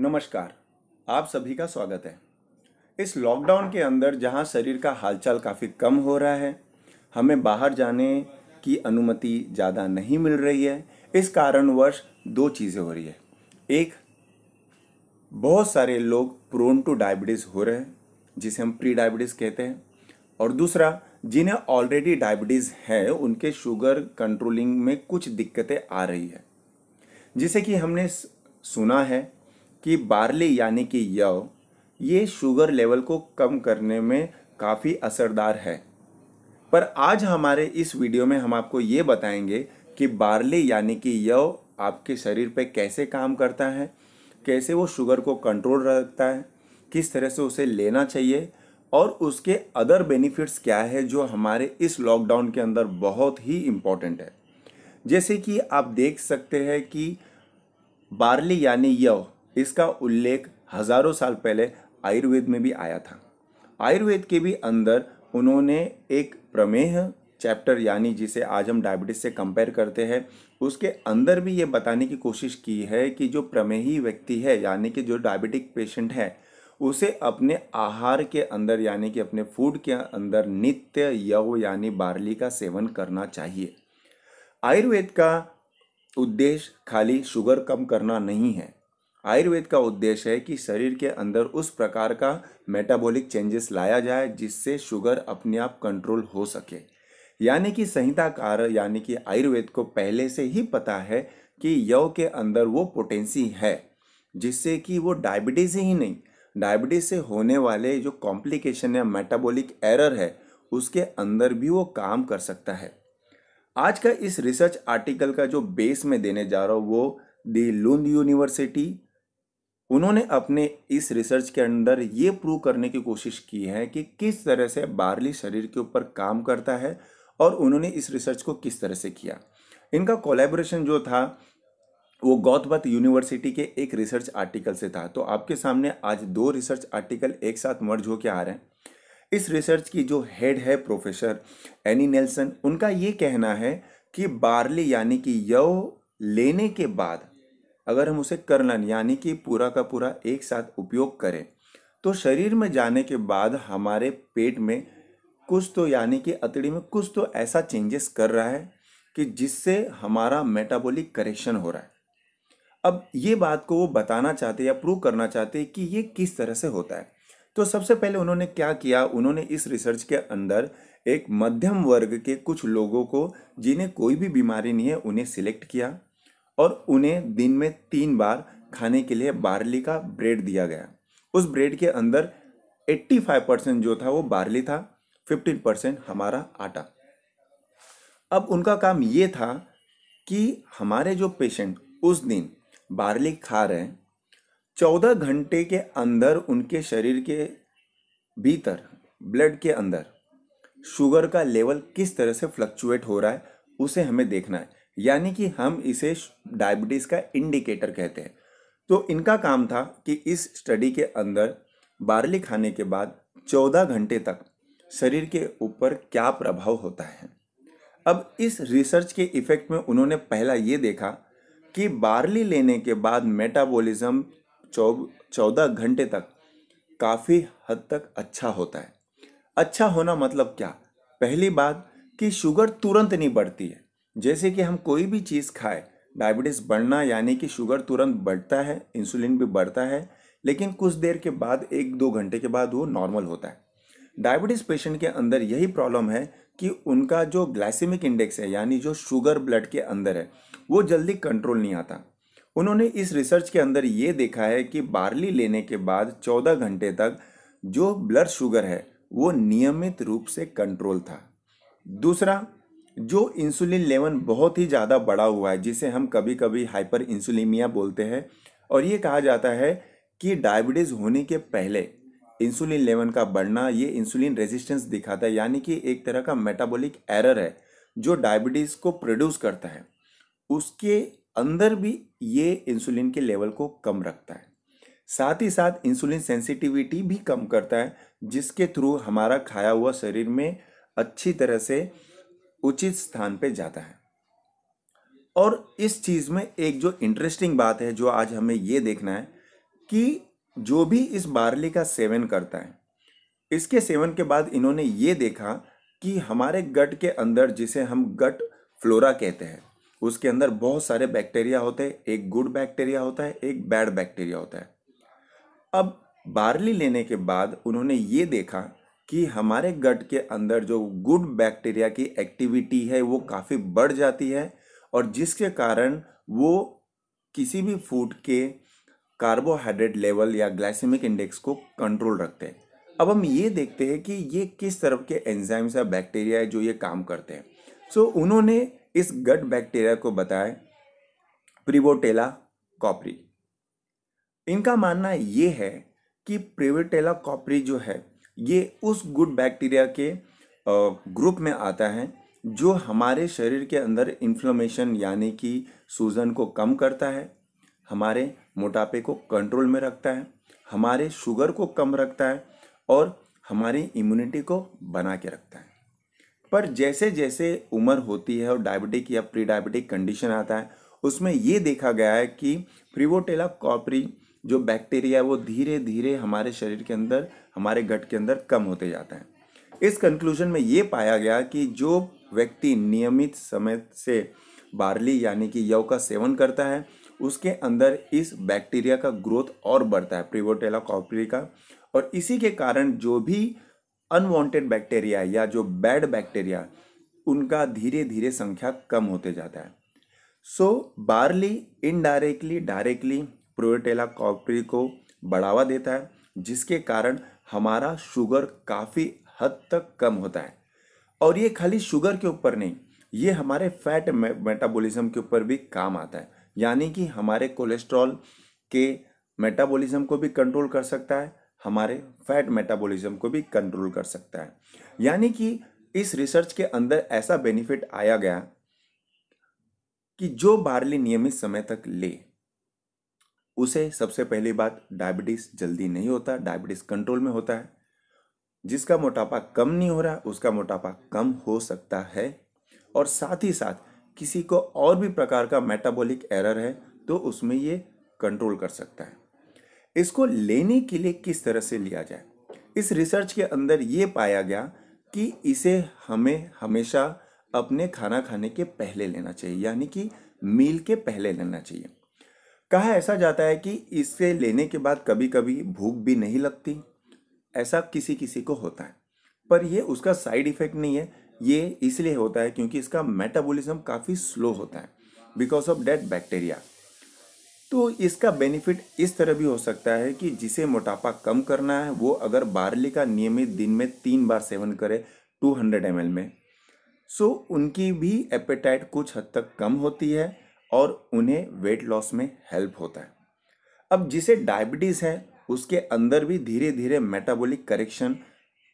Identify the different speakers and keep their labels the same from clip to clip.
Speaker 1: नमस्कार आप सभी का स्वागत है इस लॉकडाउन के अंदर जहां शरीर का हालचाल काफ़ी कम हो रहा है हमें बाहर जाने की अनुमति ज़्यादा नहीं मिल रही है इस कारणवश दो चीज़ें हो रही है एक बहुत सारे लोग प्रोन टू डायबिटीज़ हो रहे हैं जिसे हम प्री डायबिटीज़ कहते हैं और दूसरा जिन्हें ऑलरेडी डायबिटीज़ है उनके शुगर कंट्रोलिंग में कुछ दिक्कतें आ रही है जिसे कि हमने सुना है कि बार्ली यानी कि यव ये शुगर लेवल को कम करने में काफ़ी असरदार है पर आज हमारे इस वीडियो में हम आपको ये बताएंगे कि बार्ली यानी कि यव आपके शरीर पे कैसे काम करता है कैसे वो शुगर को कंट्रोल रखता है किस तरह से उसे लेना चाहिए और उसके अदर बेनिफिट्स क्या है जो हमारे इस लॉकडाउन के अंदर बहुत ही इम्पॉर्टेंट है जैसे कि आप देख सकते हैं कि बार्ली यानी यव इसका उल्लेख हजारों साल पहले आयुर्वेद में भी आया था आयुर्वेद के भी अंदर उन्होंने एक प्रमेह चैप्टर यानी जिसे आज हम डायबिटीज़ से कंपेयर करते हैं उसके अंदर भी ये बताने की कोशिश की है कि जो प्रमेही व्यक्ति है यानी कि जो डायबिटिक पेशेंट है उसे अपने आहार के अंदर यानी कि अपने फूड के अंदर नित्य यव यानी बार्ली का सेवन करना चाहिए आयुर्वेद का उद्देश्य खाली शुगर कम करना नहीं है आयुर्वेद का उद्देश्य है कि शरीर के अंदर उस प्रकार का मेटाबॉलिक चेंजेस लाया जाए जिससे शुगर अपने आप कंट्रोल हो सके यानी कि संहिताकार यानी कि आयुर्वेद को पहले से ही पता है कि यव के अंदर वो पोटेंसी है जिससे कि वो डायबिटीज़ ही नहीं डायबिटीज़ से होने वाले जो कॉम्प्लिकेशन या मेटाबॉलिक एरर है उसके अंदर भी वो काम कर सकता है आज का इस रिसर्च आर्टिकल का जो बेस में देने जा रहा हूँ वो दी लुंद यूनिवर्सिटी उन्होंने अपने इस रिसर्च के अंदर ये प्रूव करने की कोशिश की है कि किस तरह से बार्ली शरीर के ऊपर काम करता है और उन्होंने इस रिसर्च को किस तरह से किया इनका कोलेबोरेशन जो था वो गौतबत यूनिवर्सिटी के एक रिसर्च आर्टिकल से था तो आपके सामने आज दो रिसर्च आर्टिकल एक साथ मर्ज होकर आ रहे हैं इस रिसर्च की जो हेड है प्रोफेसर एनी नेल्सन उनका ये कहना है कि बार्ली यानी कि यव लेने के बाद अगर हम उसे कर्णन यानी कि पूरा का पूरा एक साथ उपयोग करें तो शरीर में जाने के बाद हमारे पेट में कुछ तो यानी कि अतड़ी में कुछ तो ऐसा चेंजेस कर रहा है कि जिससे हमारा मेटाबॉलिक करेक्शन हो रहा है अब ये बात को वो बताना चाहते या प्रूव करना चाहते कि ये किस तरह से होता है तो सबसे पहले उन्होंने क्या किया उन्होंने इस रिसर्च के अंदर एक मध्यम वर्ग के कुछ लोगों को जिन्हें कोई भी बीमारी नहीं है उन्हें सिलेक्ट किया और उन्हें दिन में तीन बार खाने के लिए बार्ली का ब्रेड दिया गया उस ब्रेड के अंदर 85 परसेंट जो था वो बार्ली था 15 परसेंट हमारा आटा अब उनका काम ये था कि हमारे जो पेशेंट उस दिन बार्ली खा रहे हैं चौदह घंटे के अंदर उनके शरीर के भीतर ब्लड के अंदर शुगर का लेवल किस तरह से फ्लक्चुएट हो रहा है उसे हमें देखना है यानी कि हम इसे डायबिटीज़ का इंडिकेटर कहते हैं तो इनका काम था कि इस स्टडी के अंदर बारली खाने के बाद 14 घंटे तक शरीर के ऊपर क्या प्रभाव होता है अब इस रिसर्च के इफ़ेक्ट में उन्होंने पहला ये देखा कि बारली लेने के बाद मेटाबॉलिज्म चौदह घंटे तक काफ़ी हद तक अच्छा होता है अच्छा होना मतलब क्या पहली बात कि शुगर तुरंत नहीं बढ़ती है जैसे कि हम कोई भी चीज़ खाए डायबिटीज़ बढ़ना यानी कि शुगर तुरंत बढ़ता है इंसुलिन भी बढ़ता है लेकिन कुछ देर के बाद एक दो घंटे के बाद वो नॉर्मल होता है डायबिटीज़ पेशेंट के अंदर यही प्रॉब्लम है कि उनका जो ग्लाइसेमिक इंडेक्स है यानी जो शुगर ब्लड के अंदर है वो जल्दी कंट्रोल नहीं आता उन्होंने इस रिसर्च के अंदर ये देखा है कि बार्ली लेने के बाद चौदह घंटे तक जो ब्लड शुगर है वो नियमित रूप से कंट्रोल था दूसरा जो इंसुलिन लेवल बहुत ही ज़्यादा बढ़ा हुआ है जिसे हम कभी कभी हाइपर इंसुलिमिया बोलते हैं और ये कहा जाता है कि डायबिटीज़ होने के पहले इंसुलिन लेवल का बढ़ना ये इंसुलिन रेजिस्टेंस दिखाता है यानी कि एक तरह का मेटाबॉलिक एरर है जो डायबिटीज़ को प्रोड्यूस करता है उसके अंदर भी ये इंसुलिन के लेवल को कम रखता है साथ ही साथ इंसुलिन सेंसिटिविटी भी कम करता है जिसके थ्रू हमारा खाया हुआ शरीर में अच्छी तरह से उचित स्थान पे जाता है और इस चीज़ में एक जो इंटरेस्टिंग बात है जो आज हमें ये देखना है कि जो भी इस बारली का सेवन करता है इसके सेवन के बाद इन्होंने ये देखा कि हमारे गट के अंदर जिसे हम गट फ्लोरा कहते हैं उसके अंदर बहुत सारे बैक्टीरिया होते हैं एक गुड बैक्टीरिया होता है एक बैड बैक्टीरिया होता है अब बार्ली लेने के बाद उन्होंने ये देखा कि हमारे गट के अंदर जो गुड बैक्टीरिया की एक्टिविटी है वो काफ़ी बढ़ जाती है और जिसके कारण वो किसी भी फूड के कार्बोहाइड्रेट लेवल या ग्लाइसेमिक इंडेक्स को कंट्रोल रखते हैं अब हम ये देखते हैं कि ये किस तरफ के एंजाइम्स या बैक्टीरिया है जो ये काम करते हैं सो so, उन्होंने इस गट बैक्टीरिया को बताया प्रिवोटेला कॉपरी इनका मानना ये है कि प्रिवोटेला कॉपरी जो है ये उस गुड बैक्टीरिया के ग्रुप में आता है जो हमारे शरीर के अंदर इन्फ्लोमेशन यानी कि सूजन को कम करता है हमारे मोटापे को कंट्रोल में रखता है हमारे शुगर को कम रखता है और हमारी इम्यूनिटी को बना के रखता है पर जैसे जैसे उम्र होती है और डायबिटिक या प्री डायबिटिक कंडीशन आता है उसमें ये देखा गया है कि प्रिवोटेला कॉपरी जो बैक्टीरिया है वो धीरे धीरे हमारे शरीर के अंदर हमारे गट के अंदर कम होते जाते हैं इस कंक्लूजन में ये पाया गया कि जो व्यक्ति नियमित समय से बार्ली यानी कि यव का सेवन करता है उसके अंदर इस बैक्टीरिया का ग्रोथ और बढ़ता है प्रिवोटेला कॉपरी का और इसी के कारण जो भी अनवांटेड बैक्टीरिया या जो बैड बैक्टीरिया उनका धीरे धीरे संख्या कम होते जाता है सो बार्ली इनडायरेक्टली डायरेक्टली प्रोटेला कॉपरी को बढ़ावा देता है जिसके कारण हमारा शुगर काफ़ी हद तक कम होता है और ये खाली शुगर के ऊपर नहीं ये हमारे फैट मेटाबॉलिज्म के ऊपर भी काम आता है यानी कि हमारे कोलेस्ट्रॉल के मेटाबॉलिज्म को भी कंट्रोल कर सकता है हमारे फैट मेटाबॉलिज्म को भी कंट्रोल कर सकता है यानी कि इस रिसर्च के अंदर ऐसा बेनिफिट आया गया कि जो बार्ली नियमित समय तक ले उसे सबसे पहली बात डायबिटीज़ जल्दी नहीं होता डायबिटीज़ कंट्रोल में होता है जिसका मोटापा कम नहीं हो रहा उसका मोटापा कम हो सकता है और साथ ही साथ किसी को और भी प्रकार का मेटाबॉलिक एरर है तो उसमें ये कंट्रोल कर सकता है इसको लेने के लिए किस तरह से लिया जाए इस रिसर्च के अंदर ये पाया गया कि इसे हमें हमेशा अपने खाना खाने के पहले लेना चाहिए यानी कि मील के पहले लेना चाहिए कहा ऐसा जाता है कि इसे लेने के बाद कभी कभी भूख भी नहीं लगती ऐसा किसी किसी को होता है पर यह उसका साइड इफेक्ट नहीं है ये इसलिए होता है क्योंकि इसका मेटाबॉलिज्म काफ़ी स्लो होता है बिकॉज ऑफ डेड बैक्टीरिया तो इसका बेनिफिट इस तरह भी हो सकता है कि जिसे मोटापा कम करना है वो अगर बारली का नियमित दिन में तीन बार सेवन करे 200 हंड्रेड में सो so, उनकी भी एपेटाइट कुछ हद तक कम होती है और उन्हें वेट लॉस में हेल्प होता है अब जिसे डायबिटीज़ है उसके अंदर भी धीरे धीरे मेटाबॉलिक करेक्शन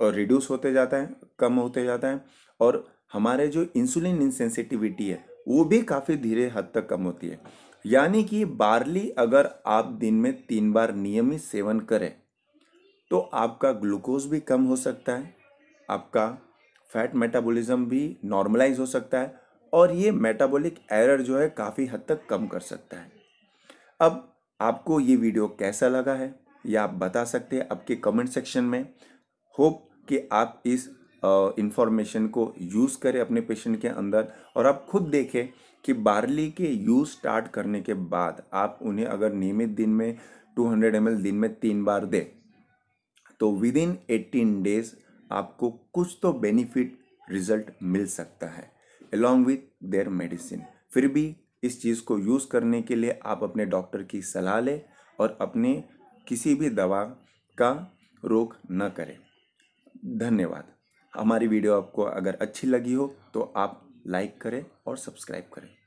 Speaker 1: रिड्यूस होते जाता है कम होते जाता है और हमारे जो इंसुलिन इंसेंसिटिविटी है वो भी काफ़ी धीरे हद तक कम होती है यानी कि बार्ली अगर आप दिन में तीन बार नियमित सेवन करें तो आपका ग्लूकोज भी कम हो सकता है आपका फैट मेटाबॉलिज्म भी नॉर्मलाइज हो सकता है और ये मेटाबॉलिक एरर जो है काफ़ी हद तक कम कर सकता है अब आपको ये वीडियो कैसा लगा है या आप बता सकते हैं आपके कमेंट सेक्शन में होप कि आप इस इंफॉर्मेशन को यूज़ करें अपने पेशेंट के अंदर और आप खुद देखें कि बार्ली के यूज़ स्टार्ट करने के बाद आप उन्हें अगर नियमित दिन में 200 हंड्रेड दिन में तीन बार दें तो विद इन एटीन डेज आपको कुछ तो बेनिफिट रिजल्ट मिल सकता है अलॉन्ग विथ देयर मेडिसिन फिर भी इस चीज़ को यूज़ करने के लिए आप अपने डॉक्टर की सलाह लें और अपने किसी भी दवा का रोक न करें धन्यवाद हमारी वीडियो आपको अगर अच्छी लगी हो तो आप लाइक करें और सब्सक्राइब करें